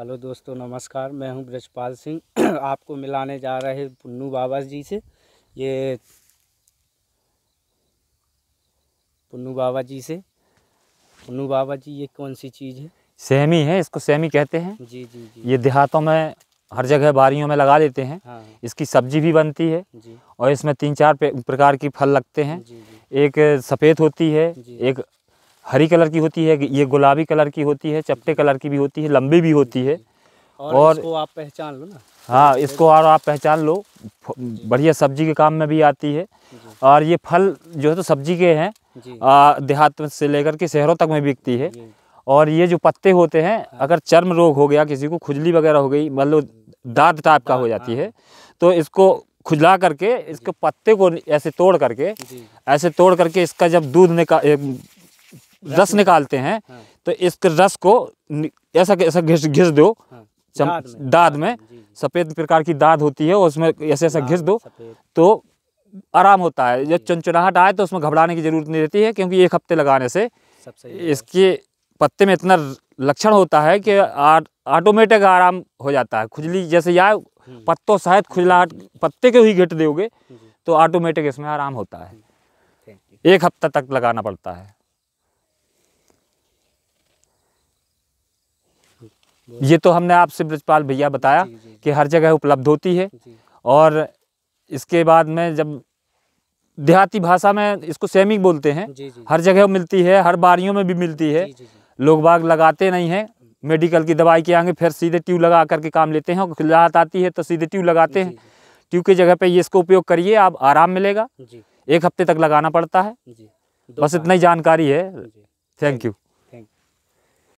Hello दोस्तों नमस्कार मैं हूं ब्रजपाल सिंह आपको मिलाने जा रहे पुन्नू बाबा जी से ये पुन्नू बाबा जी से पुन्नू बाबा जी ये कौन सी चीज़ है सेमी है इसको सेमी कहते हैं जी जी जी ये देहातों में हर जगह बारियों में लगा देते हैं हाँ।, हाँ। इसकी सब्जी भी बनती है और इसमें तीन चार प्रकार की फल लगते हैं एक सफ़ेद होती है एक हरी कलर की होती है ये गुलाबी कलर की होती है चपटे कलर की भी होती है लंबी भी होती है और, और इसको आप पहचान लो ना हाँ इसको और आप पहचान लो बढ़िया सब्जी के काम में भी आती है और ये फल जो है तो सब्जी के हैं देहात से लेकर के शहरों तक में बिकती है और ये जो पत्ते होते हैं हाँ। अगर चर्म रोग हो गया किसी को खुजली वगैरह हो गई मतलब दाद टाइप का हो जाती हाँ। है तो इसको खुजला करके इसके पत्ते को ऐसे तोड़ करके ऐसे तोड़ करके इसका जब दूध निकाल रस निकालते हैं हाँ। तो इस रस को ऐसा ऐसा घिस घिस दो हाँ। दाद में सफ़ेद प्रकार की दाद होती है उसमें ऐसे ऐसा घिस दो तो आराम होता है जब चुनचुनाहट आए तो उसमें घबराने की ज़रूरत नहीं रहती है क्योंकि एक हफ्ते लगाने से इसके पत्ते में इतना लक्षण होता है कि हाँ। ऑटोमेटिक आराम हो जाता है खुजली जैसे या हम्म। पत्तों शायद खुजलाहट पत्ते के ही घिट दोगे तो ऑटोमेटिक इसमें आराम होता है हम्म। एक हफ्ता तक लगाना पड़ता है ये तो हमने आपसे ब्रजपाल भैया बताया जी, जी, कि हर जगह उपलब्ध होती है और इसके बाद में जब देहाती भाषा में इसको सेमिक बोलते हैं हर जगह मिलती है हर बारियों में भी मिलती है लोग बाग लगाते नहीं हैं मेडिकल की दवाई के आगे फिर सीधे ट्यूब लगा करके काम लेते हैं और राहत आती है तो सीधे ट्यूब लगाते हैं ट्यूब की जगह पे ये इसको उपयोग करिए आप आराम मिलेगा एक हफ्ते तक लगाना पड़ता है बस इतना ही जानकारी है थैंक यू